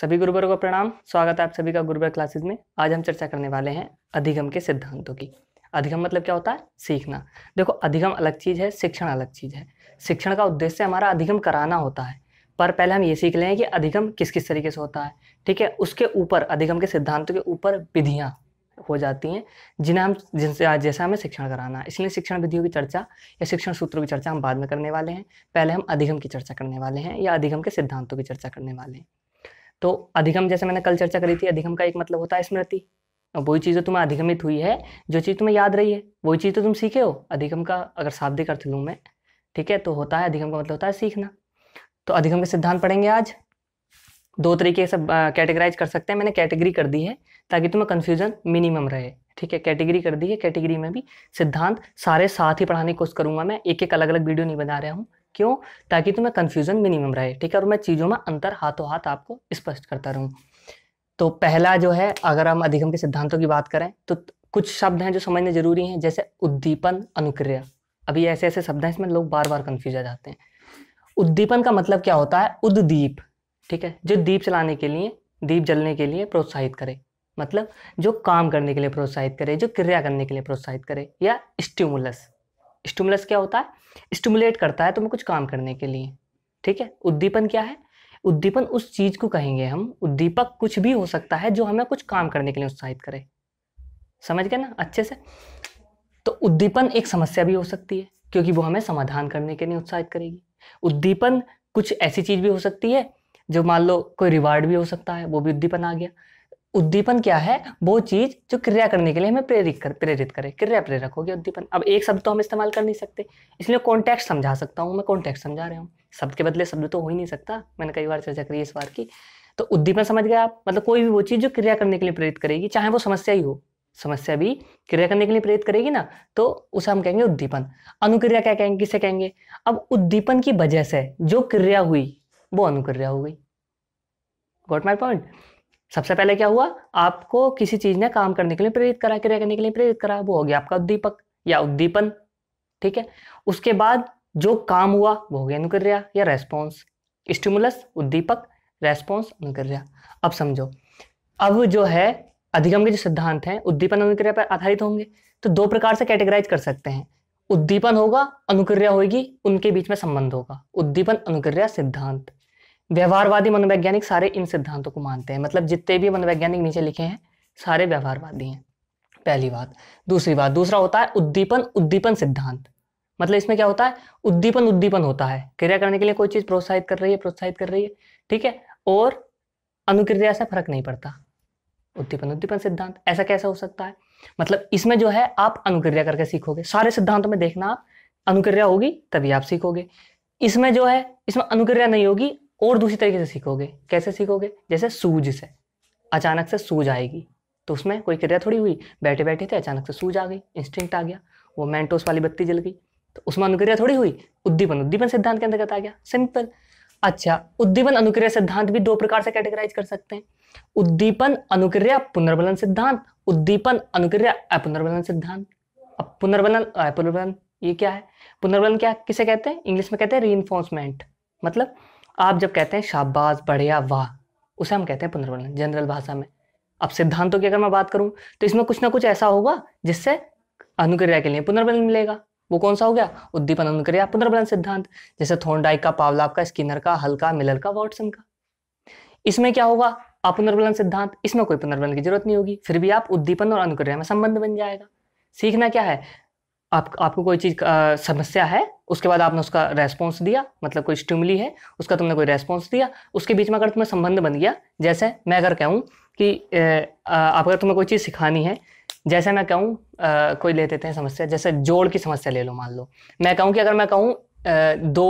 सभी गुरुवरों को प्रणाम स्वागत है आप सभी का गुरुवर क्लासेस में आज हम चर्चा करने वाले हैं अधिगम के सिद्धांतों की अधिगम मतलब क्या होता है सीखना देखो अधिगम अलग चीज़ है शिक्षण अलग चीज़ है शिक्षण का उद्देश्य हमारा अधिगम कराना होता है पर पहले हम ये सीख लें कि अधिगम किस किस तरीके से होता है ठीक है उसके ऊपर अधिगम के सिद्धांतों के ऊपर विधियाँ हो जाती हैं जिन्हें हम जिनसे जैसा हमें शिक्षण कराना है इसलिए शिक्षण विधियों की चर्चा या शिक्षण सूत्रों की चर्चा हम बाद में करने वाले हैं पहले हम अधिगम की चर्चा करने वाले हैं या अधिगम के सिद्धांतों की चर्चा करने वाले हैं तो अधिगम जैसे मैंने कल चर्चा करी थी अधिगम का एक मतलब होता है स्मृति और वही चीज़ तो तुम्हें अधिगमित हुई है जो चीज़ तुम्हें याद रही है वही चीज़ तो तुम सीखे हो अधिगम का अगर शाब्दिक अर्थ लूँ मैं ठीक है तो होता है अधिगम का मतलब होता है सीखना तो अधिगम के सिद्धांत पढ़ेंगे आज दो तरीके से कैटेगराइज कर सकते हैं मैंने कैटेगरी कर दी है ताकि तुम्हें कन्फ्यूजन मिनिमम रहे ठीक है कैटेगरी कर दी है कैटेगरी में भी सिद्धांत सारे साथ ही पढ़ाने की कोशिश करूंगा मैं एक एक अलग अलग वीडियो नहीं बना रहा हूँ क्यों ताकि तुम्हें कन्फ्यूजन मिनिमम रहे ठीक है और मैं चीज़ों में अंतर हाथों हाथ आपको स्पष्ट करता रहूँ तो पहला जो है अगर हम अधिगम के सिद्धांतों की बात करें तो कुछ शब्द हैं जो समझने जरूरी हैं जैसे उद्दीपन अनुक्रिया अभी ऐसे ऐसे शब्द हैं इसमें लोग बार बार कन्फ्यूज आ जाते हैं उद्दीपन का मतलब क्या होता है उद्दीप ठीक है जो दीप चलाने के लिए दीप जलने के लिए प्रोत्साहित करे मतलब जो काम करने के लिए प्रोत्साहित करे जो क्रिया करने के लिए प्रोत्साहित करे या स्टिमुलस स्टूमुलस क्या होता है स्टूमुलेट करता है तुम्हें कुछ काम करने के लिए ठीक है उद्दीपन क्या है उद्दीपन उस चीज को कहेंगे हम उद्दीपक कुछ भी हो सकता है जो हमें कुछ काम करने के लिए उत्साहित करे समझ गए ना अच्छे से तो उद्दीपन एक समस्या भी हो सकती है क्योंकि वो हमें समाधान करने के लिए उत्साहित करेगी उद्दीपन कुछ ऐसी चीज भी हो सकती है जो मान लो कोई रिवार्ड भी हो सकता है वो भी उद्दीपन आ गया उद्दीपन क्या है वो चीज़ जो क्रिया करने के लिए हमें प्रेरित कर प्रेरित करे क्रिया प्रेरक हो गया उद्दीपन अब एक शब्द तो हम इस्तेमाल कर नहीं सकते इसलिए कॉन्टेक्ट समझा सकता हूँ मैं कॉन्टैक्ट समझा रहा हूँ शब्द के बदले शब्द तो हो ही नहीं सकता मैंने कई बार चर्चा करी इस बार की तो उद्दीपन समझ गए आप मतलब कोई भी वो चीज़ जो क्रिया करने के लिए प्रेरित करेगी चाहे वो समस्या ही हो समस्या भी क्रिया करने के लिए प्रेरित करेगी ना तो उसे हम कहेंगे उद्दीपन अनुक्रिया क्या कहेंगे किसे कहेंगे अब उद्दीपन की वजह से जो क्रिया हुई वो अनुक्रिया हो गई गॉट माई पॉइंट सबसे पहले क्या हुआ आपको किसी चीज ने काम करने के लिए प्रेरित करा क्रिया करने के लिए प्रेरित करा वो हो गया आपका उद्दीपक या उद्दीपन ठीक है उसके बाद जो काम हुआ वो हो गया अनुक्रिया या रेस्पॉन्स स्टिमुलस उद्दीपक रेस्पॉन्स अनुक्रिया अब समझो अब जो है अधिगम के जो सिद्धांत हैं उद्दीपन अनुक्रिया पर आधारित होंगे तो दो प्रकार से कैटेगराइज कर सकते हैं उद्दीपन होगा अनुक्रिया होगी उनके बीच में संबंध होगा उद्दीपन अनुक्रिया सिद्धांत व्यवहारवादी मनोवैज्ञानिक सारे इन सिद्धांतों को मानते हैं मतलब जितने भी मनोवैज्ञानिक नीचे लिखे हैं सारे व्यवहारवादी हैं पहली बात दूसरी बात दूसरा होता है उद्दीपन उद्दीपन सिद्धांत मतलब इसमें क्या होता है उद्दीपन उद्दीपन होता है क्रिया करने के लिए कोई चीज़ प्रोत्साहित कर रही है प्रोत्साहित कर रही है ठीक है और अनुक्रिया से फर्क नहीं पड़ता उद्दीपन उद्दीपन सिद्धांत ऐसा कैसा हो सकता है मतलब इसमें जो है आप अनुक्रिया करके सीखोगे सारे सिद्धांतों में देखना आप अनुक्रिया होगी तभी आप सीखोगे इसमें जो है इसमें अनुक्रिया नहीं होगी और दूसरी तरीके से सीखोगे कैसे सीखोगे जैसे सूज से अचानक से सूज आएगी तो उसमें कोई क्रिया थोड़ी हुई बैठे बैठे थे अचानक से सूज आ गई इंस्टिंक्ट आ गया वो मैंटोस वाली बत्ती जल गई तो उसमें अनुक्रिया थोड़ी हुई उद्दीपन उद्दीपन सिद्धांत के अंतर्गत आ गया सिंपल अच्छा उद्दीपन अनुक्रिया सिद्धांत भी दो प्रकार से कैटेगराइज कर सकते हैं उद्दीपन अनुक्रिया पुनर्बलन सिद्धांत उद्दीपन अनुक्रिया अपुनर्बलन सिद्धांत अब पुनर्बलन अपुनर्बलन ये क्या है पुनर्बलन क्या किसे कहते हैं इंग्लिश में कहते हैं री मतलब आप जब कहते हैं शाबाश बढ़िया वाह उसे हम कहते हैं पुनर्वलन जनरल भाषा में अब सिद्धांतों की अगर मैं बात करूं तो इसमें कुछ ना कुछ ऐसा होगा जिससे अनुक्रिया के लिए पुनर्वलन मिलेगा वो कौन सा हो गया उद्दीपन अनुक्रिया पुनर्वलन सिद्धांत जैसे थोंडाइक का पावलाप का स्किनर का हल्का मिलर का वॉटसन का इसमें क्या होगा अपुनर्वलन सिद्धांत इसमें कोई पुनर्वलन की जरूरत नहीं होगी फिर भी आप उद्दीपन और अनुक्रिया में संबंध बन जाएगा सीखना क्या है आप आपको कोई चीज़ समस्या है उसके बाद आपने उसका रेस्पॉन्स दिया मतलब कोई स्टिमुली है उसका तुमने कोई रेस्पॉन्स दिया उसके बीच में अगर तुम्हें संबंध बन गया जैसे मैं अगर कहूँ कि आप अगर तुम्हें कोई चीज़ सिखानी है जैसे मैं कहूँ कोई ले देते हैं समस्या जैसे जोड़ की समस्या ले लो मान लो मैं कहूँ कि अगर मैं कहूँ दो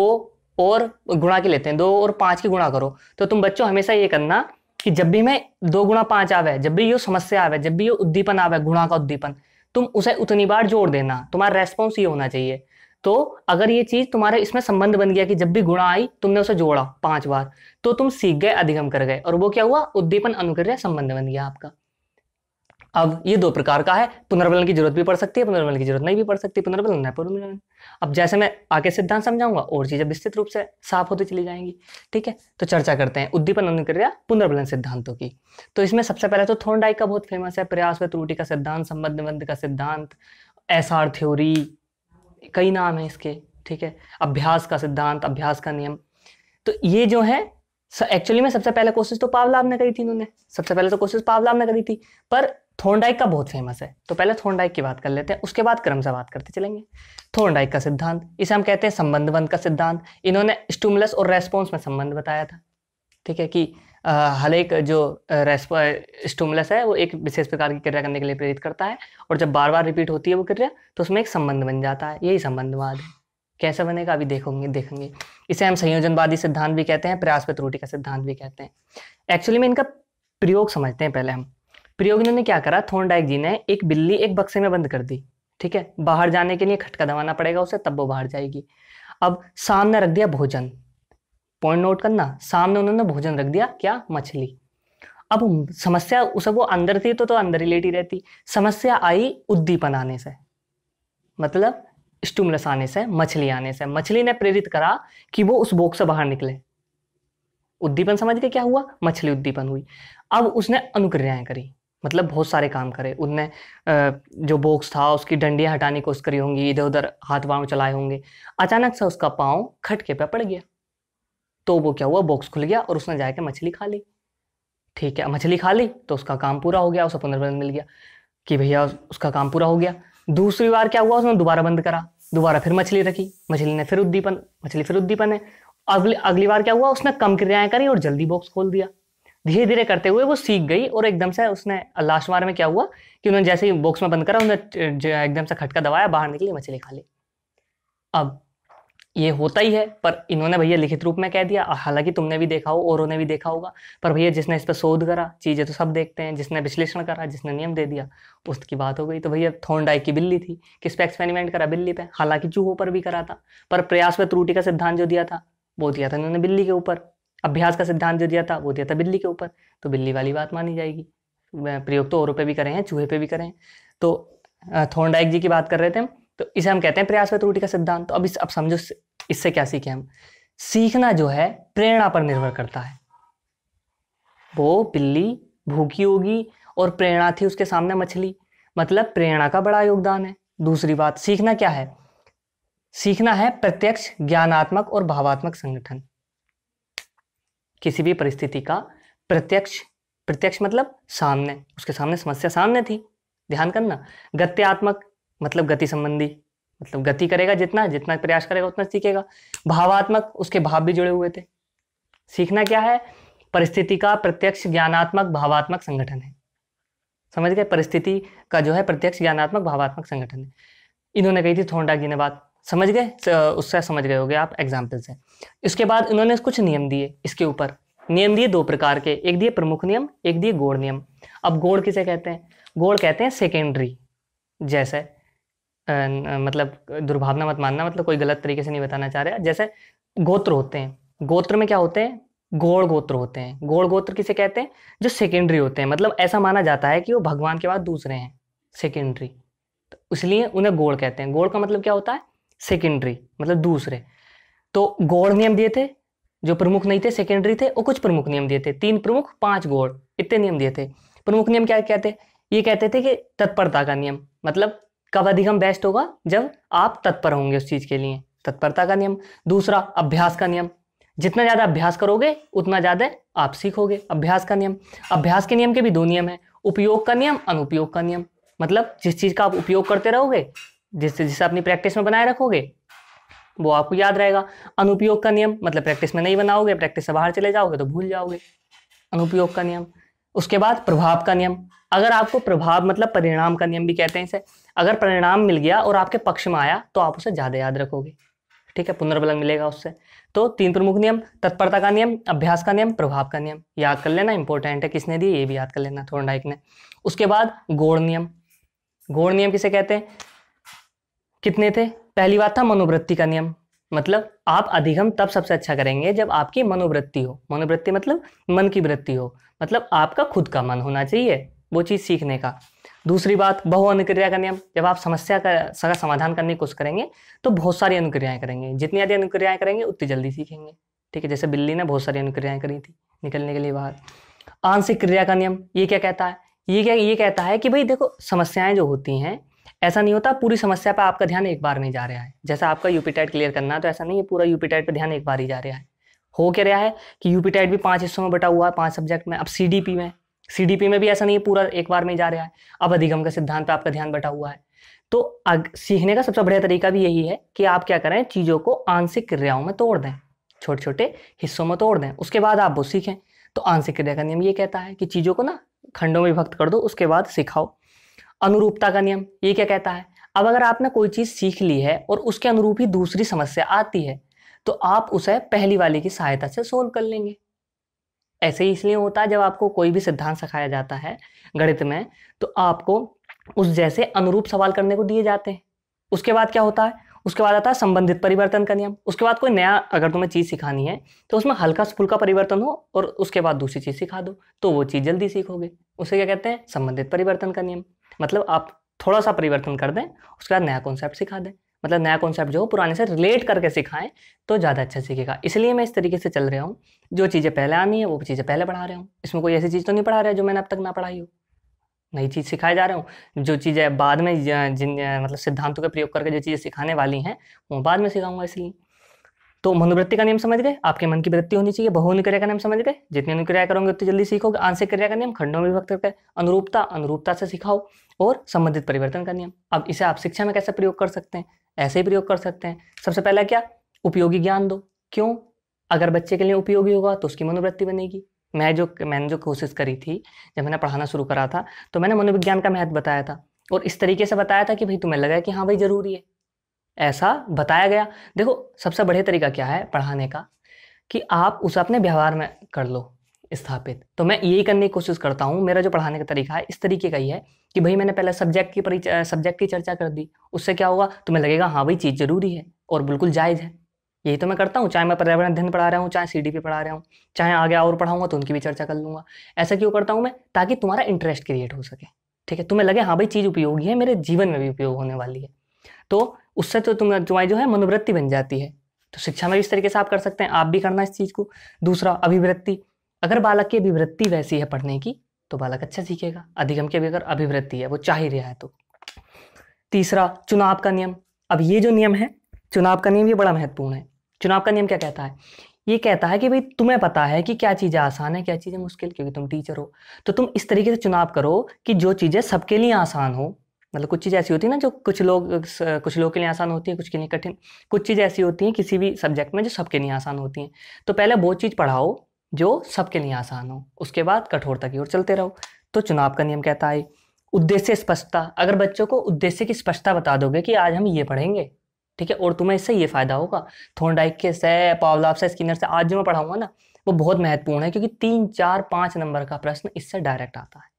और गुणा की लेते हैं दो और पाँच की गुणा करो तो तुम बच्चों हमेशा ये करना कि जब भी मैं दो गुणा पाँच आवे जब भी ये समस्या आवे जब भी ये उद्दीपन आवे गुणा का उद्दीपन तुम उसे उतनी बार जोड़ देना तुम्हारा रेस्पॉन्स ये होना चाहिए तो अगर ये चीज तुम्हारे इसमें संबंध बन गया कि जब भी गुणा आई तुमने उसे जोड़ा पांच बार तो तुम सीख गए अधिगम कर गए और वो क्या हुआ उद्दीपन अनुक्रिया संबंध बन गया आपका अब ये दो प्रकार का है पुनर्वलन की जरूरत भी पड़ सकती है पुनर्वलन की जरूरत नहीं भी पड़ सकती पुनर्वलन है पुनर्वलन अब जैसे मैं आगे सिद्धांत समझाऊंगा और चीजें विस्तृत रूप से साफ होती चली जाएंगी ठीक है तो चर्चा करते हैं उद्दीपन अनुक्रिया पुनर्वलन सिद्धांतों की तो इसमें सबसे पहले तो थोंडाई का बहुत फेमस है प्रयास व त्रुटि का सिद्धांत संबंध का सिद्धांत एस आर थ्योरी कई नाम है इसके ठीक है अभ्यास का सिद्धांत अभ्यास का नियम तो ये जो है एक्चुअली में सबसे पहले कोशिश तो पावलाब ने करी थी इन्होंने सबसे पहले तो कोशिश पावलाब ने करी थी पर थोंडाइक का बहुत फेमस है तो पहले थोंडाइक की बात कर लेते हैं उसके बाद क्रम से बात करते चलेंगे थोंडाइक का सिद्धांत इसे हम कहते हैं संबंधबंध का सिद्धांत इन्होंने स्टूमलस और रेस्पॉन्स में संबंध बताया था ठीक है कि हर एक जो स्टूमलस है वो एक विशेष प्रकार की क्रिया करने के लिए प्रेरित करता है और जब बार बार रिपीट होती है वो क्रिया तो उसमें एक संबंध बन जाता है यही संबंधवाद है कैसा बनेगा अभी देखोगे देखेंगे इसे हम संयोजनवादी सिद्धांत भी कहते हैं प्रयास पर त्रुटि का सिद्धांत भी कहते हैं एक्चुअली में इनका प्रयोग समझते हैं पहले हम प्रयोग इन्होंने क्या करा थोनडाइक जी ने एक बिल्ली एक बक्से में बंद कर दी ठीक है बाहर जाने के लिए खटका दबाना पड़ेगा उसे तब वो बाहर जाएगी अब सामने रख दिया भोजन पॉइंट नोट करना सामने उन्होंने भोजन रख दिया क्या मछली अब समस्या उसे वो अंदर थी तो तो अंदर ही लेटी रहती समस्या आई उद्दीपन आने से मतलब स्टूमलस आने से मछली आने से मछली ने प्रेरित करा कि वो उस बोक से बाहर निकले उद्दीपन समझ के क्या हुआ मछली उद्दीपन हुई अब उसने अनुक्रियाएं करी मतलब बहुत सारे काम करे उनने जो बॉक्स था उसकी डंडियां हटाने की कोशिश करी होंगी इधर उधर हाथ पाँव चलाए होंगे अचानक से उसका पाँव खटके पे पड़ गया तो वो क्या हुआ बॉक्स खुल गया और उसने जाके मछली खा ली ठीक है मछली खा ली तो उसका काम पूरा हो गया उसे पुनर्वन मिल गया कि भैया उसका काम पूरा हो गया दूसरी बार क्या हुआ उसने दोबारा बंद करा दोबारा फिर मछली रखी मछली ने फिर उद्दीपन मछली फिर उद्दीपन है अगली अगली बार क्या हुआ उसने कम क्रियाएं करी और जल्दी बॉक्स खोल दिया धीरे धीरे करते हुए वो सीख गई और एकदम से उसने लास्ट बार में क्या हुआ कि उन्होंने जैसे ही बॉक्स में बंद करा उन्होंने एकदम से खटका दबाया बाहर निकली मछली खा ली अब ये होता ही है पर इन्होंने भैया लिखित रूप में कह दिया हालांकि तुमने भी देखा हो औरों ने भी देखा होगा पर भैया जिसने इस पर शोध करा चीज़ें तो सब देखते हैं जिसने विश्लेषण करा जिसने नियम दे दिया उसकी बात हो गई तो भैया थोंडाई की बिल्ली थी किस पे एक्सपेरिमेंट करा बिल्ली पे हालांकि चूहों पर भी करा था पर प्रयास व त्रुटि का सिद्धांत जो दिया था वो दिया था इन्होंने बिल्ली के ऊपर अभ्यास का सिद्धांत जो दिया था वो दिया था बिल्ली के ऊपर तो बिल्ली वाली बात मानी जाएगी प्रयोग तो औरों पर भी करें हैं चूहे पे भी करें तो थोंडाइक जी की बात कर रहे थे हम तो इसे हम कहते हैं प्रयास व त्रुटि का सिद्धांत तो अब इस अब समझो इससे क्या सीखे हम सीखना जो है प्रेरणा पर निर्भर करता है वो बिल्ली भूखी होगी और प्रेरणा थी उसके सामने मछली मतलब प्रेरणा का बड़ा योगदान है दूसरी बात सीखना क्या है सीखना है प्रत्यक्ष ज्ञानात्मक और भावात्मक संगठन किसी भी परिस्थिति का प्रत्यक्ष प्रत्यक्ष मतलब सामने उसके सामने समस्या सामने थी ध्यान करना गत्यात्मक मतलब गति संबंधी मतलब गति करेगा जितना जितना प्रयास करेगा उतना सीखेगा भावात्मक उसके भाव भी जुड़े हुए थे सीखना क्या है परिस्थिति का प्रत्यक्ष ज्ञानात्मक भावात्मक संगठन है समझ गए परिस्थिति का जो है प्रत्यक्ष ज्ञानात्मक भावात्मक संगठन है इन्होंने कही थी थोंडा जी ने बात समझ गए उससे समझ गए होगे आप एग्जाम्पल से इसके बाद इन्होंने कुछ नियम दिए इसके ऊपर नियम दिए दो प्रकार के एक दिए प्रमुख नियम एक दिए गोड़ नियम अब गोड़ किसे कहते हैं गोड़ कहते हैं सेकेंडरी जैसे मतलब दुर्भावना मत मानना मतलब कोई गलत तरीके से नहीं बताना चाह रहे जैसे गोत्र होते हैं गोत्र में क्या होते हैं गोड़ गोत्र होते हैं गोड़ गोत्र किसे कहते हैं जो सेकेंडरी होते हैं मतलब ऐसा माना जाता है कि वो भगवान के बाद दूसरे हैं सेकेंडरी तो इसलिए उन्हें गोड़ कहते हैं गोड़ का मतलब क्या होता है सेकेंडरी मतलब दूसरे तो गोड़ नियम दिए थे जो प्रमुख नहीं थे सेकेंडरी थे वो कुछ प्रमुख नियम दिए थे तीन प्रमुख पांच गोड़ इतने नियम दिए थे प्रमुख नियम क्या कहते ये कहते थे कि तत्परता का नियम मतलब कब अधिगम बेस्ट होगा जब आप तत्पर होंगे उस चीज़ के लिए तत्परता का नियम दूसरा अभ्यास का नियम जितना ज़्यादा अभ्यास करोगे उतना ज़्यादा आप सीखोगे अभ्यास का नियम अभ्यास के नियम के भी दो नियम हैं उपयोग का नियम अनुपयोग का नियम मतलब जिस चीज़ का आप उपयोग करते रहोगे जिससे जिसे अपनी प्रैक्टिस में बनाए रखोगे वो आपको याद रहेगा अनुपयोग का नियम मतलब प्रैक्टिस में नहीं बनाओगे प्रैक्टिस से बाहर चले जाओगे तो भूल जाओगे अनुपयोग का नियम उसके बाद प्रभाव का नियम अगर आपको प्रभाव मतलब परिणाम का नियम भी कहते हैं इसे अगर परिणाम मिल गया और आपके पक्ष में आया तो आप उसे ज़्यादा याद रखोगे ठीक है पुनर्बलन मिलेगा उससे तो तीन प्रमुख नियम तत्परता का नियम अभ्यास का नियम प्रभाव का नियम याद कर लेना इंपॉर्टेंट है किसने दिए ये भी याद कर लेना थोरनडाइक ने उसके बाद गोड़ नियम गोड़ नियम किसे कहते हैं कितने थे पहली बात था मनोवृत्ति का नियम मतलब आप अधिगम तब सबसे अच्छा करेंगे जब आपकी मनोवृत्ति हो मनोवृत्ति मतलब मन की वृत्ति हो मतलब आपका खुद का मन होना चाहिए वो चीज़ सीखने का दूसरी बात बहु अनुक्रिया का नियम जब आप समस्या का सगा समाधान करने की कोशिश करेंगे तो बहुत सारी अनुक्रियाएं करेंगे जितनी आदि अनुक्रियाएं करेंगे उतनी जल्दी सीखेंगे ठीक है जैसे बिल्ली ने बहुत सारी अनुक्रियाएं करी थी निकलने के लिए बाहर आंशिक क्रिया का नियम ये क्या कहता है ये क्या ये कहता है कि भाई देखो समस्याएं जो होती हैं ऐसा नहीं होता पूरी समस्या पर आपका ध्यान एक बार में जा रहा है जैसा आपका यूपी टाइट क्लियर करना है तो ऐसा नहीं है पूरा यूपी पर ध्यान एक बार ही जा रहा है हो क्या रहा है कि यूपी भी पाँच हिस्सों में बटा हुआ है पाँच सब्जेक्ट में अब सी में सी में भी ऐसा नहीं है पूरा एक बार में जा रहा है अब अधिगम का सिद्धांत पर आपका ध्यान बटा हुआ है तो अग, सीखने का सबसे बढ़िया तरीका भी यही है कि आप क्या करें चीज़ों को आंशिक क्रियाओं में तोड़ दें छोटे छोटे हिस्सों में तोड़ दें उसके बाद आप वो सीखें तो आंशिक क्रिया का नियम ये कहता है कि चीज़ों को ना खंडों में विभक्त कर दो उसके बाद सिखाओ अनुरूपता का नियम ये क्या कहता है अब अगर आपने कोई चीज़ सीख ली है और उसके अनुरूप ही दूसरी समस्या आती है तो आप उसे पहली वाली की सहायता से सोल्व कर लेंगे ऐसे ही इसलिए होता है जब आपको कोई भी सिद्धांत सिखाया जाता है गणित में तो आपको उस जैसे अनुरूप सवाल करने को दिए जाते हैं उसके बाद क्या होता है उसके बाद आता है संबंधित परिवर्तन का नियम उसके बाद कोई नया अगर तुम्हें चीज़ सिखानी है तो उसमें हल्का फुल्का परिवर्तन हो और उसके बाद दूसरी चीज़ सिखा दो तो वो चीज़ जल्दी सीखोगे उसे क्या कहते हैं संबंधित परिवर्तन का नियम मतलब आप थोड़ा सा परिवर्तन कर दें उसके बाद नया कॉन्सेप्ट सिखा दें मतलब नया कॉन्सेप्ट जो पुराने से रिलेट करके सिखाएं तो ज़्यादा अच्छा सीखेगा इसलिए मैं इस तरीके से चल रहा हूँ जो चीज़ें पहले आनी है वो चीज़ें पहले पढ़ा रहा हूँ इसमें कोई ऐसी चीज़ तो नहीं पढ़ा रहा जो मैंने अब तक ना पढ़ाई हो नई चीज़ सिखाए जा रहा हूँ जो चीज़ें बाद में जिन मतलब सिद्धांतों के प्रयोग करके जो चीज़ें सिखाने वाली हैं वो बाद में सिखाऊंगा इसलिए तो मनोवृत्ति का नियम समझ गए आपके मन की वृत्ति होनी चाहिए बहु अनुक्रिया का नियम समझ गए जितनी अनुक्रिया करोगे उतनी जल्दी सीखोगे आंशिक क्रिया का नियम खंडों में विभक्त करते हैं अनुरूपता अनुरूपता से सिखाओ और संबंधित परिवर्तन का नियम अब इसे आप शिक्षा में कैसे प्रयोग कर सकते हैं ऐसे ही प्रयोग कर सकते हैं सबसे पहला क्या उपयोगी ज्ञान दो क्यों अगर बच्चे के लिए उपयोगी होगा तो उसकी मनोवृत्ति बनेगी मैं जो मैंने जो कोशिश करी थी जब मैंने पढ़ाना शुरू करा था तो मैंने मनोविज्ञान का महत्व बताया था और इस तरीके से बताया था कि भाई तुम्हें लगा कि हाँ भाई जरूरी है ऐसा बताया गया देखो सबसे बढ़िया तरीका क्या है पढ़ाने का कि आप उसे अपने व्यवहार में कर लो स्थापित तो मैं यही करने की कोशिश करता हूँ मेरा जो पढ़ाने का तरीका है इस तरीके का ही है कि भाई मैंने पहले सब्जेक्ट की परिचय सब्जेक्ट की चर्चा कर दी उससे क्या होगा तुम्हें लगेगा हाँ भाई चीज़ ज़रूरी है और बिल्कुल जायज़ है यही तो मैं करता हूँ चाहे मैं पर्यावरण अध्ययन पढ़ा रहा हूँ चाहे सी पढ़ा रहा हूँ चाहे आगे और पढ़ाऊँगा तो उनकी भी चर्चा कर लूँगा ऐसा क्यों करता हूँ मैं ताकि तुम्हारा इंटरेस्ट क्रिएट हो सके ठीक है तुम्हें लगे हाँ भाई चीज़ उपयोगी है मेरे जीवन में भी उपयोग होने वाली है तो उससे तो तुम्हारी जो है मनोवृत्ति बन जाती है तो शिक्षा में भी इस तरीके से आप कर सकते हैं आप भी करना इस चीज़ को दूसरा अभिवृत्ति अगर बालक की अभिवृत्ति वैसी है पढ़ने की तो बालक अच्छा सीखेगा अधिगम की अगर अभिवृत्ति है वो चाह ही रहा है तो तीसरा चुनाव का नियम अब ये जो नियम है चुनाव का नियम ये बड़ा महत्वपूर्ण है चुनाव का नियम क्या कहता है ये कहता है कि भाई तुम्हें पता है कि क्या चीज़ें आसान है क्या चीज़ें मुश्किल क्योंकि तुम टीचर हो तो तुम इस तरीके से चुनाव करो कि जो चीज़ें सबके लिए आसान हो मतलब कुछ चीज़ ऐसी होती है ना जो कुछ लोग कुछ लोग के लिए आसान होती है कुछ के लिए कठिन कुछ चीज़ ऐसी होती हैं किसी भी सब्जेक्ट में जो सबके लिए आसान होती हैं तो पहले वो चीज़ पढ़ाओ जो सबके लिए आसान हो उसके बाद कठोरता की ओर चलते रहो तो चुनाव का नियम कहता है उद्देश्य स्पष्टता अगर बच्चों को उद्देश्य की स्पष्टता बता दोगे कि आज हम ये पढ़ेंगे ठीक है और तुम्हें इससे ये फायदा होगा थोंडाइक के से पावलाप से स्किनर से आज जो मैं पढ़ाऊंगा ना वो बहुत महत्वपूर्ण है क्योंकि तीन चार पाँच नंबर का प्रश्न इससे डायरेक्ट आता है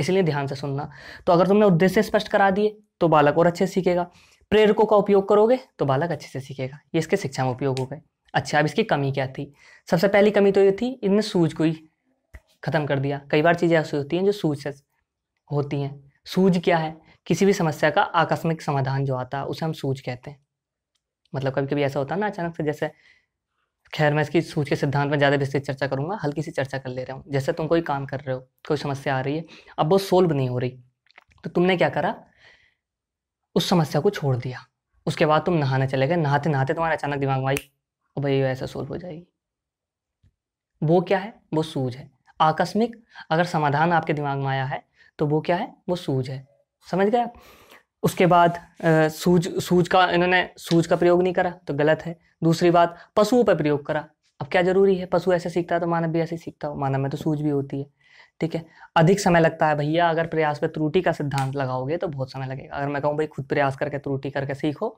इसलिए ध्यान से सुनना तो अगर तुमने उद्देश्य स्पष्ट करा दिए तो बालक और अच्छे से सीखेगा प्रेरकों का उपयोग करोगे तो बालक अच्छे से सीखेगा ये इसके शिक्षा में उपयोग हो गए अच्छा अब इसकी कमी क्या थी सबसे पहली कमी तो ये थी इनमें सूझ को ही ख़त्म कर दिया कई बार चीज़ें ऐसी होती हैं जो सूझ से होती हैं सूझ क्या है किसी भी समस्या का आकस्मिक समाधान जो आता है उसे हम सूझ कहते हैं मतलब कभी कभी ऐसा होता है ना अचानक से जैसे खैर मैं इसकी सूच के सिद्धांत में ज़्यादा विस्तृत चर्चा करूँगा हल्की सी चर्चा कर ले रहा हूँ जैसे तुम कोई काम कर रहे हो कोई समस्या आ रही है अब वो सोल्व नहीं हो रही तो तुमने क्या करा उस समस्या को छोड़ दिया उसके बाद तुम नहाने चले गए नहाते नहाते तुम्हारा अचानक दिमाग में आई और भाई ये ऐसा सोल्व हो जाएगी वो क्या है वो सूझ है आकस्मिक अगर समाधान आपके दिमाग में आया है तो वो क्या है वो सूझ है समझ गए आप उसके बाद सूज सूज का इन्होंने सूज का प्रयोग नहीं करा तो गलत है दूसरी बात पशुओं पर प्रयोग करा अब क्या जरूरी है पशु ऐसे सीखता है तो मानव भी ऐसे सीखता हो मानव में तो सूझ भी होती है ठीक है अधिक समय लगता है भैया अगर प्रयास पर त्रुटि का सिद्धांत लगाओगे तो बहुत समय लगेगा अगर मैं कहूँ भाई खुद प्रयास करके त्रुटि करके सीखो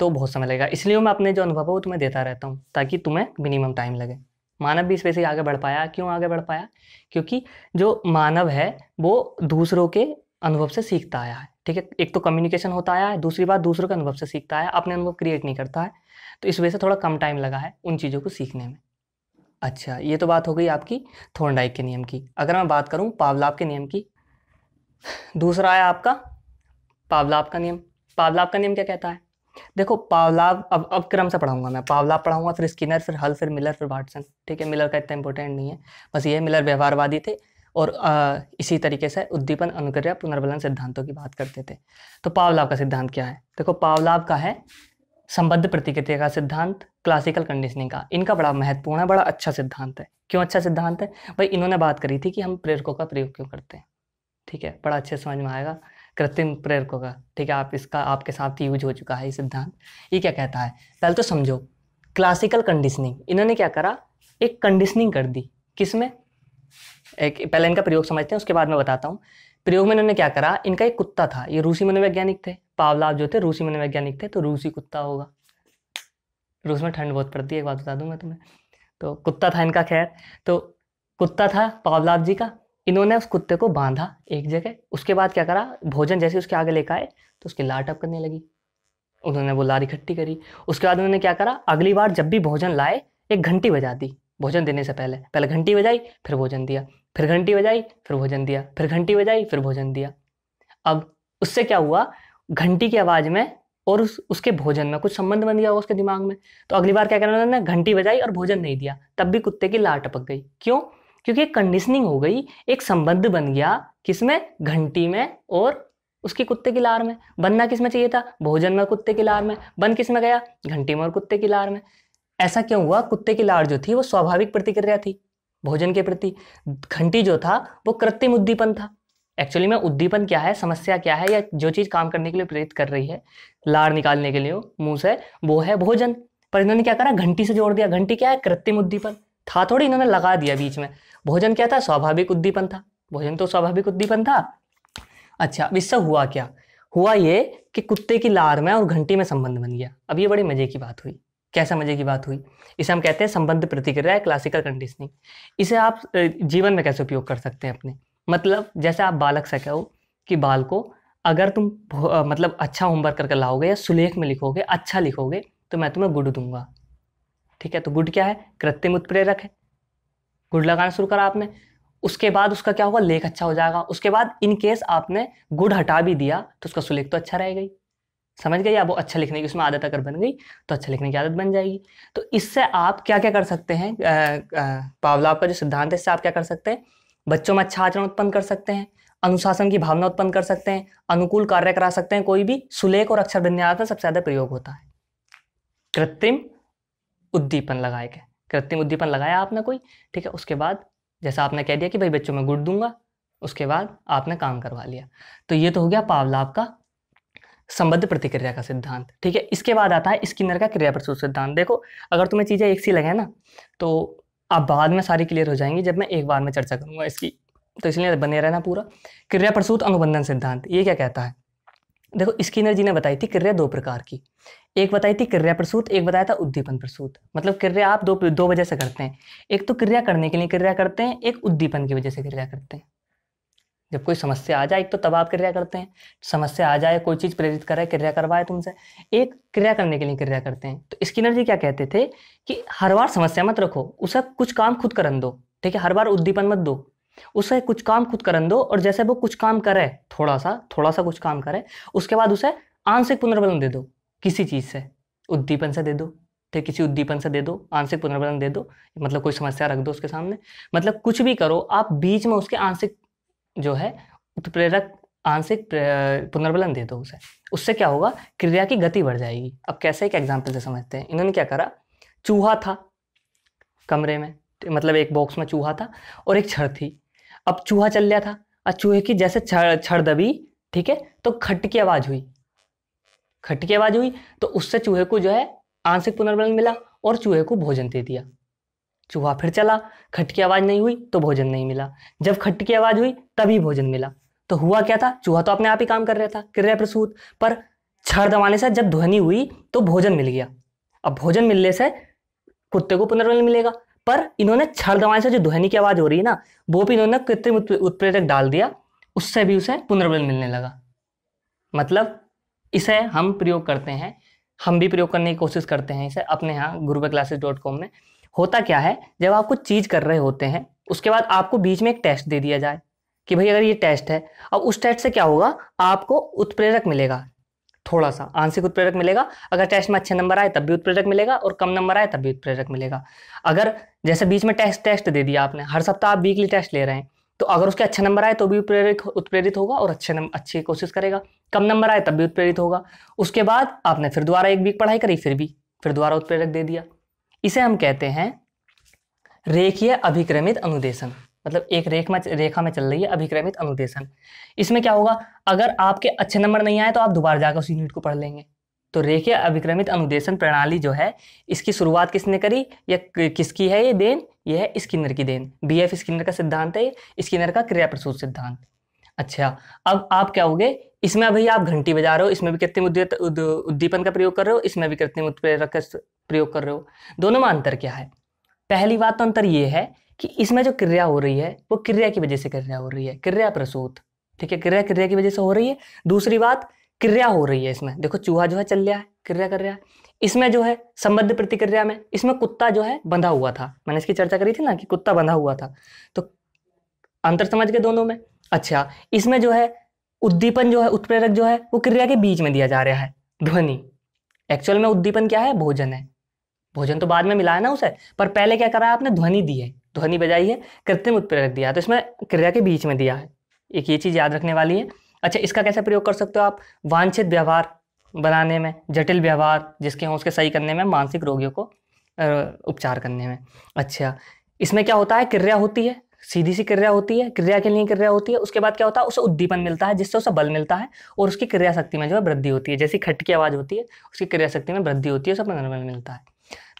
तो बहुत समय लगेगा इसलिए मैं अपने जो अनुभव है वो तुम्हें देता रहता हूँ ताकि तुम्हें मिनिमम टाइम लगे मानव भी इस वजह से आगे बढ़ पाया क्यों आगे बढ़ पाया क्योंकि जो मानव है वो दूसरों के अनुभव से सीखता आया है ठीक है एक तो कम्युनिकेशन होता आया है दूसरी बात दूसरों के अनुभव से सीखता है अपने अनुभव क्रिएट नहीं करता है तो इस वजह से थोड़ा कम टाइम लगा है उन चीज़ों को सीखने में अच्छा ये तो बात हो गई आपकी थोर्नडाइक के नियम की अगर मैं बात करूँ पावलाप के नियम की दूसरा आया आपका पावलाप का नियम पावलाप का नियम क्या कहता है देखो पावलाव अब अब क्रम से पढ़ाऊंगा मैं पावलाव पढ़ाऊंगा फिर स्किनर फिर हल फिर मिलर फिर वाटसन ठीक है मिलर का इतना इंपॉर्टेंट नहीं है बस ये मिलर व्यवहारवादी थे और इसी तरीके से उद्दीपन अनुक्रिया पुनर्बलन सिद्धांतों की बात करते थे तो पावलाव का सिद्धांत क्या है देखो पावलाव का है संबद्ध प्रतिक्रिया का सिद्धांत क्लासिकल कंडीशनिंग का इनका बड़ा महत्वपूर्ण है बड़ा अच्छा सिद्धांत है क्यों अच्छा सिद्धांत है भाई इन्होंने बात करी थी कि हम प्रेरकों का प्रयोग क्यों करते हैं ठीक है बड़ा अच्छे समझ में आएगा कृत्रिम प्रेरकों का ठीक है आप इसका आपके साथ यूज हो चुका है ये सिद्धांत ये क्या कहता है पहले तो समझो क्लासिकल कंडीशनिंग इन्होंने क्या करा एक कंडीशनिंग कर दी किसमें एक पहले इनका प्रयोग समझते हैं उसके बाद मैं बताता हूँ प्रयोग में इन्होंने क्या करा इनका एक कुत्ता था ये रूसी मनोवैज्ञानिक थे पावलाव जो थे रूसी मनोवैज्ञानिक थे तो रूसी कुत्ता होगा रूस में ठंड बहुत पड़ती है एक बात बता दूँ मैं तुम्हें तो कुत्ता था इनका खैर तो कुत्ता था पावलाव जी का इन्होंने उस कुत्ते को बांधा एक जगह उसके बाद क्या करा भोजन जैसे उसके आगे लेकर आए तो उसकी लाट अप करने लगी उन्होंने वो लार इकट्ठी करी उसके बाद उन्होंने क्या करा अगली बार जब भी भोजन लाए एक घंटी बजा दी भोजन देने से पहले पहले घंटी बजाई फिर भोजन दिया फिर घंटी बजाई फिर भोजन दिया फिर घंटी बजाई फिर भोजन दिया अब उससे क्या हुआ घंटी की आवाज़ में और उस उसके भोजन में कुछ संबंध बन गया उसके दिमाग में तो अगली बार क्या करना उन्होंने घंटी बजाई और भोजन नहीं दिया तब भी कुत्ते की लार टपक गई क्यों क्योंकि एक कंडीशनिंग हो गई एक संबंध बन गया किसमें घंटी में और उसकी कुत्ते की लार में बनना किसमें चाहिए था भोजन में कुत्ते की लार में बन किस में गया घंटी में और कुत्ते की लार में ऐसा क्यों हुआ कुत्ते की लार जो थी वो स्वाभाविक प्रतिक्रिया थी भोजन के प्रति घंटी जो था वो कृत्रिम उद्दीपन था एक्चुअली में उद्दीपन क्या है समस्या क्या है या जो चीज़ काम करने के लिए प्रेरित कर रही है लार निकालने के लिए मुंह से वो है भोजन पर इन्होंने क्या करा घंटी से जोड़ दिया घंटी क्या है कृत्रिम उद्दीपन था थोड़ी इन्होंने लगा दिया बीच में भोजन क्या था स्वाभाविक उद्दीपन था भोजन तो स्वाभाविक उद्दीपन था अच्छा अब इससे हुआ क्या हुआ ये कि कुत्ते की लार में और घंटी में संबंध बन गया अब ये बड़ी मजे की बात हुई कैसा मजे की बात हुई इसे हम कहते हैं संबंध प्रतिक्रिया क्लासिकल कंडीशनिंग इसे आप जीवन में कैसे उपयोग कर सकते हैं अपने मतलब जैसे आप बालक से कहो कि बाल को अगर तुम मतलब अच्छा होमवर्क करके लाओगे या सुलेख में लिखोगे अच्छा लिखोगे तो मैं तुम्हें गुड दूंगा ठीक है तो गुड क्या है कृत्रिम उत्प्रेरक है गुड लगाना शुरू करा आपने उसके बाद उसका क्या होगा लेख अच्छा हो जाएगा उसके बाद इन केस आपने गुड हटा भी दिया तो उसका सुलेख तो अच्छा रहेगा ही समझ गई अब वो अच्छा लिखने की उसमें आदत अगर बन गई तो अच्छा लिखने की आदत बन जाएगी तो इससे आप क्या क्या कर सकते हैं पावलाव का जो सिद्धांत है इससे आप क्या कर सकते हैं बच्चों में अच्छा आचरण उत्पन्न कर सकते हैं अनुशासन की भावना उत्पन्न कर सकते हैं अनुकूल कार्य करा सकते हैं कोई भी सुलेख और अक्षर विन्यास में सबसे ज़्यादा प्रयोग होता है कृत्रिम उद्दीपन लगाए के कृत्रिम उद्दीपन लगाया आपने कोई ठीक है उसके बाद जैसा आपने कह दिया कि भाई बच्चों में गुड़ दूंगा उसके बाद आपने काम करवा लिया तो ये तो हो गया पावलाव का संबद्ध प्रतिक्रिया का सिद्धांत ठीक है इसके बाद आता है स्किनर का क्रिया प्रसूत सिद्धांत देखो अगर तुम्हें चीज़ें एक सी लगे ना तो आप बाद में सारी क्लियर हो जाएंगी जब मैं एक बार में चर्चा करूंगा इसकी तो इसलिए बने रहना पूरा क्रिया प्रसूत अनुबंधन सिद्धांत ये क्या कहता है देखो स्किनर जी ने बताई थी क्रिया दो प्रकार की एक बताई थी क्रिया प्रसूत एक बताया था उद्दीपन प्रसूत मतलब क्रिया आप दो दो वजह से करते हैं एक तो क्रिया करने के लिए क्रिया करते हैं एक उद्दीपन की वजह से क्रिया करते हैं जब कोई समस्या आ जाए एक तो तब आप क्रिया करते हैं समस्या आ जाए कोई चीज़ प्रेरित करे क्रिया करवाए तुमसे एक क्रिया करने के लिए क्रिया करते हैं तो स्किनर जी क्या कहते थे कि हर बार समस्या मत रखो उसे कुछ काम खुद करन दो ठीक है हर बार उद्दीपन मत दो उसे कुछ काम खुद करन दो और जैसे वो कुछ काम करे थोड़ा सा थोड़ा सा कुछ काम करे उसके बाद उसे आंशिक पुनर्बलन दे दो किसी चीज़ से उद्दीपन से दे दो ठीक किसी उद्दीपन से दे दो आंशिक पुनर्बलन दे दो मतलब कोई समस्या रख दो उसके सामने मतलब कुछ भी करो आप बीच में उसके आंशिक जो है उत्प्रेरक आंशिक पुनर्बलन दे दो उसे उससे क्या होगा क्रिया की गति बढ़ जाएगी अब कैसे एक एग्जाम्पल से समझते हैं इन्होंने क्या करा चूहा था कमरे में मतलब एक बॉक्स में चूहा था और एक छड़ थी अब चूहा चल गया था अब चूहे की जैसे छड़ छड़ दबी ठीक है तो खट की आवाज़ हुई खट की आवाज़ हुई तो उससे चूहे को जो है आंशिक पुनर्बलन मिला और चूहे को भोजन दे दिया चूहा फिर चला खट की आवाज़ नहीं हुई तो भोजन नहीं मिला जब खट की आवाज़ हुई तभी भोजन मिला तो हुआ क्या था चूहा तो अपने आप ही काम कर रहा था क्रिया प्रसूत पर छड़ दबाने से जब ध्वनि हुई तो भोजन मिल गया अब भोजन मिलने से कुत्ते को पुनर्वलन मिलेगा पर इन्होंने छड़ दबाने से जो ध्वनि की आवाज़ हो रही है ना वो भी इन्होंने कृत्रिम उत्प्रेरक डाल दिया उससे भी उसे पुनर्वलन मिलने लगा मतलब इसे हम प्रयोग करते हैं हम भी प्रयोग करने की कोशिश करते हैं इसे अपने यहाँ गुरुबे क्लासेस डॉट कॉम में होता क्या है जब आप कुछ चीज़ कर रहे होते हैं उसके बाद आपको बीच में एक टेस्ट दे दिया जाए कि भाई अगर ये टेस्ट है अब उस टेस्ट से क्या होगा आपको उत्प्रेरक मिलेगा थोड़ा सा आंशिक उत्प्रेरक मिलेगा अगर टेस्ट में अच्छे नंबर आए तब भी उत्प्रेरक मिलेगा और कम नंबर आए तब भी उत्प्रेरक मिलेगा अगर जैसे बीच में टेस्ट टेस्ट दे दिया आपने हर सप्ताह आप वीकली टेस्ट ले रहे हैं तो अगर उसके अच्छे नंबर आए तो भी उत्प्रेरक उत्प्रेरित होगा और अच्छे नंबर अच्छी कोशिश करेगा कम नंबर आए तब भी उत्प्रेरित होगा उसके बाद आपने फिर दोबारा एक वीक पढ़ाई करी फिर भी फिर दोबारा उत्प्रेरक दे दिया इसे हम कहते हैं रेखीय अभिक्रमित अनुदेशन मतलब एक रेख में रेखा में चल रही है अभिक्रमित अनुदेशन इसमें क्या होगा अगर आपके अच्छे नंबर नहीं आए तो आप दोबारा जाकर उस यूनिट को पढ़ लेंगे तो रेखीय अभिक्रमित अनुदेशन प्रणाली जो है इसकी शुरुआत किसने करी या किसकी है ये देन यह है स्किनर की देन बी एफ स्किनर का सिद्धांत है स्किनर का क्रिया प्रसूत सिद्धांत अच्छा अब आप क्या हो इसमें अभी आप घंटी बजा रहे हो इसमें भी कृत्रिम उद्दीपन का प्रयोग कर रहे हो इसमें भी कृत्रिम उत्प्रेरक का प्रयोग कर रहे हो दोनों में अंतर क्या है पहली बात तो अंतर ये है कि इसमें जो क्रिया हो रही है वो क्रिया की वजह से क्रिया हो रही है क्रिया प्रसूत ठीक है क्रिया क्रिया की वजह से हो रही है दूसरी बात क्रिया हो रही है इसमें देखो चूहा जो है चल रहा है क्रिया कर रहा है इसमें जो है संबद्ध प्रतिक्रिया में इसमें कुत्ता जो है बंधा हुआ था मैंने इसकी चर्चा करी थी ना कि कुत्ता बंधा हुआ था तो अंतर समझ के दोनों में अच्छा इसमें जो है उद्दीपन जो है उत्प्रेरक जो है वो क्रिया के बीच में दिया जा रहा है ध्वनि एक्चुअल में उद्दीपन क्या है भोजन है भोजन तो बाद में मिला है ना उसे पर पहले क्या करा है आपने ध्वनि दी है ध्वनि बजाई है कृत्रिम उत्प्रेरक दिया है तो इसमें क्रिया के बीच में दिया है एक ये चीज़ याद रखने वाली है अच्छा इसका कैसे प्रयोग कर सकते हो आप वांछित व्यवहार बनाने में जटिल व्यवहार जिसके हों उसके सही करने में मानसिक रोगियों को उपचार करने में अच्छा इसमें क्या होता है क्रिया होती है सीधी सी क्रिया होती है क्रिया के लिए क्रिया होती है उसके बाद क्या होता है उसे उद्दीपन मिलता है जिससे उसे बल मिलता है और उसकी क्रिया शक्ति में जो है वृद्धि होती है जैसी खट की आवाज़ होती है उसकी क्रिया शक्ति में वृद्धि होती है उसे मनोबल मिलता है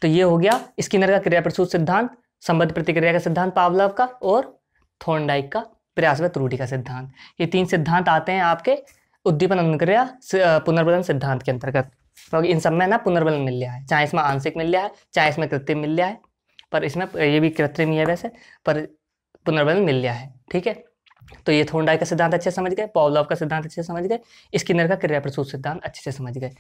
तो ये हो गया स्किनर का क्रिया प्रसूत सिद्धांत संबद्ध प्रतिक्रिया का सिद्धांत पावलव का और थोनडाइक का प्रयास व त्रुटि का सिद्धांत ये तीन सिद्धांत आते हैं आपके उद्दीपन अनुक्रिया पुनर्बलन सिद्धांत के अंतर्गत क्योंकि तो इन सब में ना पुनर्बलन मिल गया है चाहे इसमें आंशिक मिल गया है चाहे इसमें कृत्रिम मिल गया है पर इसमें ये भी कृत्रिम ही है वैसे पर पुनर्वल मिल गया है ठीक है तो ये थोड़ा का सिद्धांत अच्छे समझ गए पॉवलॉव का सिद्धांत अच्छे समझ गए स्किनर का क्रिया प्रसूत सिद्धांत अच्छे से समझ गए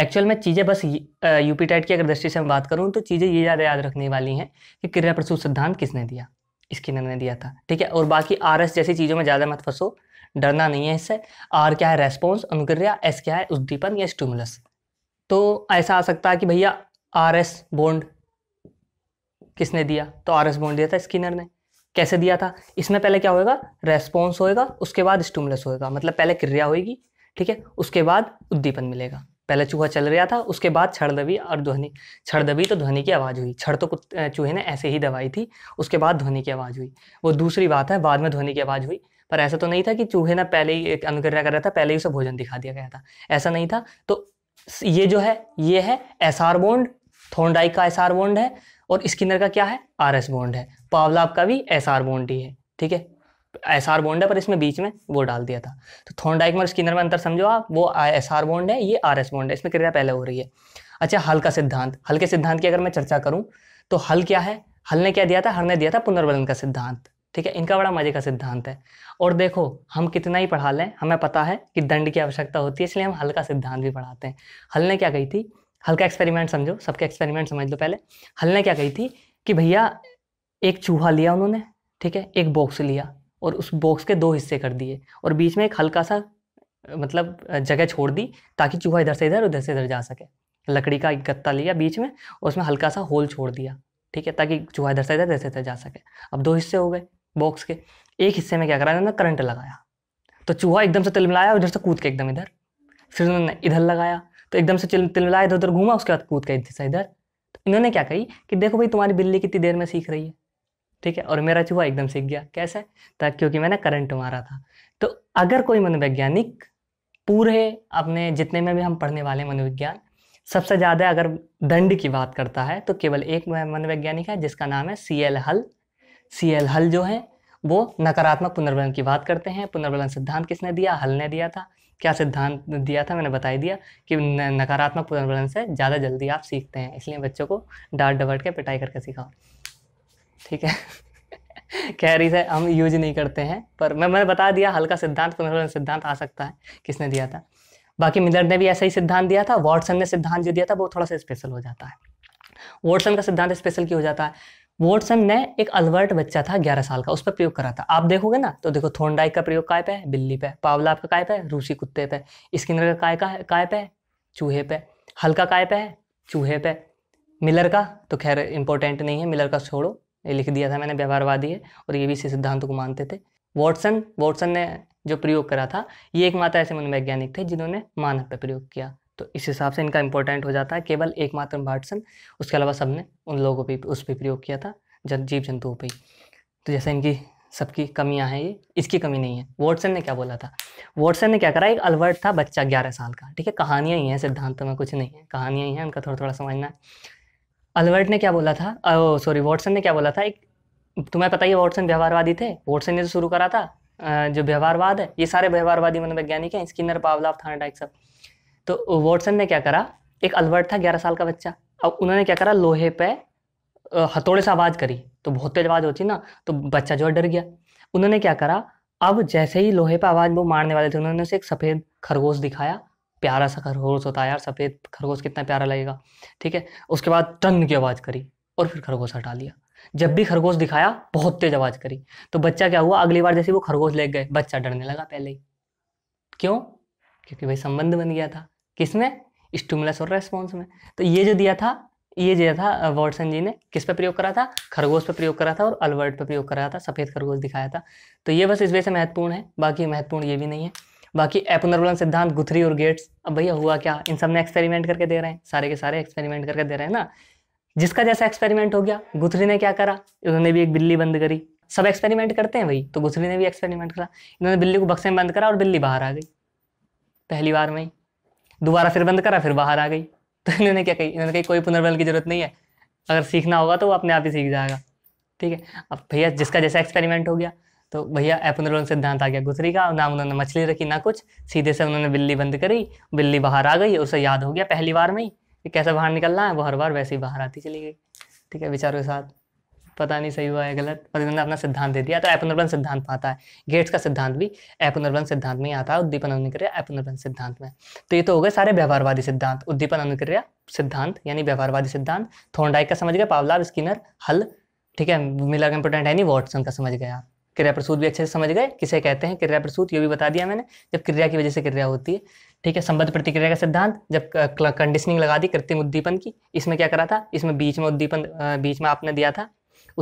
एक्चुअल में चीज़ें बस यूपी टाइट की अगर दृष्टि से हम बात करूँ तो चीज़ें ये ज़्यादा याद रखने वाली हैं कि क्रिया प्रसूत सिद्धांत किसने दिया स्किनर ने दिया था ठीक है और बाकी आर एस जैसी चीज़ों में ज़्यादा मत फंसो डरना नहीं है इससे आर क्या है रेस्पॉन्स अनुक्रिया एस क्या है उद्दीपन या स्टूमुलस तो ऐसा आ सकता है कि भैया आर एस बोंड किसने दिया तो आर एस बोन्ड दिया था स्किनर ने कैसे दिया था इसमें पहले क्या होएगा रेस्पॉन्स होएगा उसके बाद स्टूमलेस होएगा मतलब पहले क्रिया होएगी ठीक है उसके बाद उद्दीपन मिलेगा पहले चूहा चल रहा था उसके बाद छड़ दबी और ध्वनि छड़ दबी तो ध्वनि की आवाज़ हुई छड़ तो चूहे ने ऐसे ही दबाई थी उसके बाद ध्वनि की आवाज़ हुई वो दूसरी बात है बाद में ध्वनि की आवाज़ हुई पर ऐसा तो नहीं था कि चूहे ना पहले ही अनुक्रिया कर रहा था पहले ही उसे भोजन दिखा दिया गया था ऐसा नहीं था तो ये जो है ये है एस आर बॉन्ड थोंडाइक का एस आर बॉन्ड है और स्किनर का क्या है आर एस बॉन्ड है पावला आपका भी एस आर बॉन्ड ही है ठीक है एस आर बॉन्ड है पर इसमें बीच में वो डाल दिया था तो थोनडाइक में स्किनर में अंतर समझो आप वो एस आर बॉन्ड है ये आर एस बॉन्ड है इसमें क्रिया पहले हो रही है अच्छा हल का सिद्धांत हल के सिद्धांत की अगर मैं चर्चा करूँ तो हल क्या है हल ने क्या दिया था हल ने दिया था पुनर्वलन का सिद्धांत ठीक है इनका बड़ा मजे का सिद्धांत है और देखो हम कितना ही पढ़ा लें हमें पता है कि दंड की आवश्यकता होती है इसलिए हम हल का सिद्धांत भी पढ़ाते हैं हल ने क्या कही थी हल का एक्सपेरिमेंट समझो सबके एक्सपेरिमेंट समझ लो पहले हल ने क्या कही थी कि भैया एक चूहा लिया उन्होंने ठीक है एक बॉक्स लिया और उस बॉक्स के दो हिस्से कर दिए और बीच में एक हल्का सा मतलब जगह छोड़ दी ताकि चूहा इधर से इधर उधर से इधर जा सके लकड़ी का एक गत्ता लिया बीच में और उसमें हल्का सा होल छोड़ दिया ठीक है ताकि चूहा इधर से इधर इधर से इधर जा सके अब दो हिस्से हो गए बॉक्स के एक हिस्से में क्या करा उन्होंने करंट लगाया तो चूहा एकदम से तिलमिलाया उधर से कूद के एकदम इधर फिर उन्होंने इधर लगाया तो एकदम से तिलमिलाया इधर उधर घूमा उसके बाद कूद के इधर से इधर तो इन्होंने क्या कही कि देखो भाई तुम्हारी बिल्ली कितनी देर में सीख रही है ठीक है और मेरा चूहा एकदम सीख गया कैसे तक क्योंकि मैंने करंट मारा था तो अगर कोई मनोवैज्ञानिक पूरे अपने जितने में भी हम पढ़ने वाले मनोविज्ञान सबसे ज़्यादा अगर दंड की बात करता है तो केवल एक मनोवैज्ञानिक है जिसका नाम है सी एल हल सी एल हल जो है वो नकारात्मक पुनर्वलन की बात करते हैं पुनर्वलन सिद्धांत किसने दिया हल ने दिया था क्या सिद्धांत दिया था मैंने बताई दिया कि नकारात्मक पुनर्वलन से ज़्यादा जल्दी आप सीखते हैं इसलिए बच्चों को डांट डबट के पिटाई करके सिखाओ ठीक है कैरीज है हम यूज नहीं करते हैं पर मैं मैंने बता दिया हल्का सिद्धांत पुनर्वलन तो सिद्धांत आ सकता है किसने दिया था बाकी मिलर ने भी ऐसा ही सिद्धांत दिया था वॉटसन ने सिद्धांत जो दिया था वो थोड़ा सा स्पेशल हो जाता है वॉटसन का सिद्धांत स्पेशल क्यों हो जाता है वॉटसन ने एक अलवर्ट बच्चा था ग्यारह साल का उस पर प्रयोग करा था आप देखोगे ना तो देखो थोंडाइक का प्रयोग काय पे है बिल्ली पे पावला का काय पे है रूसी कुत्ते पे स्किनर का काय का काय पे है चूहे पे हल्का काय पे है चूहे पे मिलर का तो खैर इंपॉर्टेंट नहीं है मिलर का छोड़ो लिख दिया था मैंने व्यवहारवादी है और ये भी इसी सिद्धांत को मानते थे वॉटसन वॉटसन ने जो प्रयोग करा था ये एकमात्र ऐसे मनोवैज्ञानिक थे जिन्होंने मानव पर प्रयोग किया तो इस हिसाब से इनका इंपॉर्टेंट हो जाता है केवल एकमात्र वाटसन उसके अलावा सबने उन लोगों पर उस पर प्रयोग किया था जन जीव जंतुओं पर तो जैसे इनकी सबकी कमियां हैं ये इसकी कमी नहीं है वॉटसन ने क्या बोला था वॉटसन ने क्या करा एक अल्बर्ट था बच्चा ग्यारह साल का ठीक है कहानियाँ ही हैं सिद्धांत में कुछ नहीं है कहानियाँ ही हैं उनका थोड़ा थोड़ा समझना है अलवर्ट ने क्या बोला था सॉरी वॉटसन ने क्या बोला था एक तुम्हें पता ही वॉटसन व्यवहारवादी थे वॉटसन ने जो शुरू करा था जो व्यवहारवाद है ये सारे व्यवहारवादी मनोवैज्ञानिक हैं स्किनर पावलाव था सब तो वॉटसन ने क्या करा एक अलवर्ट था ग्यारह साल का बच्चा अब उन्होंने क्या करा लोहे पे हथौड़े से आवाज़ करी तो बहुत तेज आवाज़ होती ना तो बच्चा जो है डर गया उन्होंने क्या करा अब जैसे ही लोहे पर आवाज़ वो मारने वाले थे उन्होंने उसे एक सफ़ेद खरगोश दिखाया प्यारा सा खरगोश होता है यार सफ़ेद खरगोश कितना प्यारा लगेगा ठीक है उसके बाद टंग की आवाज़ करी और फिर खरगोश हटा लिया जब भी खरगोश दिखाया बहुत तेज आवाज़ करी तो बच्चा क्या हुआ अगली बार जैसे वो खरगोश ले गए बच्चा डरने लगा पहले ही क्यों क्योंकि भाई संबंध बन गया था किसमें स्टूमुलस और रेस्पॉन्स में तो ये जो दिया था ये दिया था वॉटसन जी ने किस पे प्रयोग करा था खरगोश पे प्रयोग करा था और अलवर्ट पर प्रयोग करा था सफ़ेद खरगोश दिखाया था तो ये बस इस वजह से महत्वपूर्ण है बाकी महत्वपूर्ण ये भी नहीं है बाकी एपुनर्वलन सिद्धांत गुथरी और गेट्स अब भैया हुआ क्या इन सब ने एक्सपेरिमेंट करके दे रहे हैं सारे के सारे एक्सपेरिमेंट करके दे रहे हैं ना जिसका जैसा एक्सपेरिमेंट हो गया गुथरी ने क्या करा उन्होंने भी एक बिल्ली बंद करी सब एक्सपेरिमेंट करते हैं भाई तो गुथरी ने भी एक्सपेरिमेंट करा इन्होंने बिल्ली को बक्से में बंद करा और बिल्ली बाहर आ गई पहली बार में दोबारा फिर बंद करा फिर बाहर आ गई तो इन्होंने क्या कही इन्होंने कही कोई पुनर्बलन की जरूरत नहीं है अगर सीखना होगा तो वो अपने आप ही सीख जाएगा ठीक है अब भैया जिसका जैसा एक्सपेरिमेंट हो गया तो भैया एपनरोन सिद्धांत आ गया गुथरी का ना उन्होंने मछली रखी ना कुछ सीधे से उन्होंने बिल्ली बंद करी बिल्ली बाहर आ गई उसे याद हो गया पहली बार में ही कि कैसे बाहर निकलना है वो हर बार वैसे ही बाहर आती चली गई ठीक है विचारों के साथ पता नहीं सही हुआ है गलत पर इन्होंने अपना सिद्धांत दे दिया तो एपनर्बन सिद्धांत आता है गेट्स का सिद्धांत भी एपनर्बन सिद्धांत में ही आता है उद्दीपन अनुक्रिया एपनर्बन सिद्धांत में तो ये तो हो गए सारे व्यवहारवादी सिद्धांत उद्दीपन अनुक्रिया सिद्धांत यानी व्यवहारवादी सिद्धांत थोंडाइक का समझ गया पावलाव स्किनर हल ठीक है मिलर इंपोर्टेंट है नहीं वॉटसन का समझ गया आप क्रिया प्रसूत भी अच्छे से समझ गए किसे कहते हैं क्रिया प्रसूत ये भी बता दिया मैंने जब क्रिया की वजह से क्रिया होती है ठीक है संबद्ध प्रतिक्रिया का सिद्धांत जब कंडीशनिंग लगा दी कृत्रिम उद्दीपन की इसमें क्या करा था इसमें बीच में उद्दीपन बीच में आपने दिया था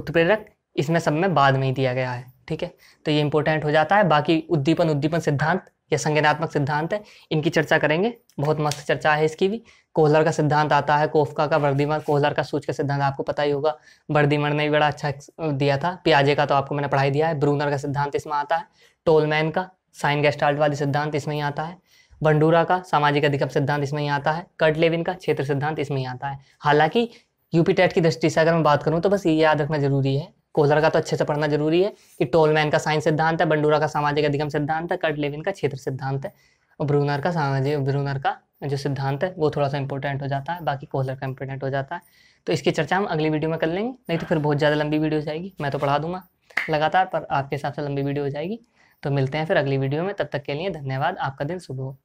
उत्प्रेरक इसमें सब में बाद में ही दिया गया है ठीक है तो ये इंपॉर्टेंट हो जाता है बाकी उद्दीपन उद्दीपन सिद्धांत यह संज्ञानात्मक सिद्धांत है इनकी चर्चा करेंगे बहुत मस्त चर्चा है इसकी भी कोहलर का सिद्धांत आता है कोफका का वर्दीमन कोहलर का सूच का सिद्धांत आपको पता ही होगा वर्दीमन ने भी बड़ा अच्छा दिया था प्याजे का तो आपको मैंने पढ़ाई दिया है ब्रूनर का सिद्धांत इसमें आता है टोलमैन का साइन गेस्टाल्ट वाली सिद्धांत इसमें ही आता है बंडूरा का सामाजिक अधिकम सिद्धांत इसमें ही आता है कर्ट लेविन का क्षेत्र सिद्धांत इसमें ही आता है हालांकि यूपी टेट की दृष्टि से अगर मैं बात करूँ तो बस ये याद रखना जरूरी है कोहलर का तो अच्छे से पढ़ना जरूरी है कि टोलमैन का साइंस सिद्धांत है बंडूरा का सामाजिक अधिगम सिद्धांत है कर्ट लेविन का क्षेत्र सिद्धांत है और ब्रूनर का सामाजिक ब्रूनर का जो सिद्धांत है वो थोड़ा सा इंपॉर्टेंट हो जाता है बाकी कोहलर का इंपॉर्टेंट हो जाता है तो इसकी चर्चा हम अगली वीडियो में कर लेंगे नहीं तो फिर बहुत ज़्यादा लंबी वीडियो हो जाएगी मैं तो पढ़ा दूंगा लगातार पर आपके हिसाब से लंबी वीडियो हो जाएगी तो मिलते हैं फिर अगली वीडियो में तब तक के लिए धन्यवाद आपका दिन शुभ हो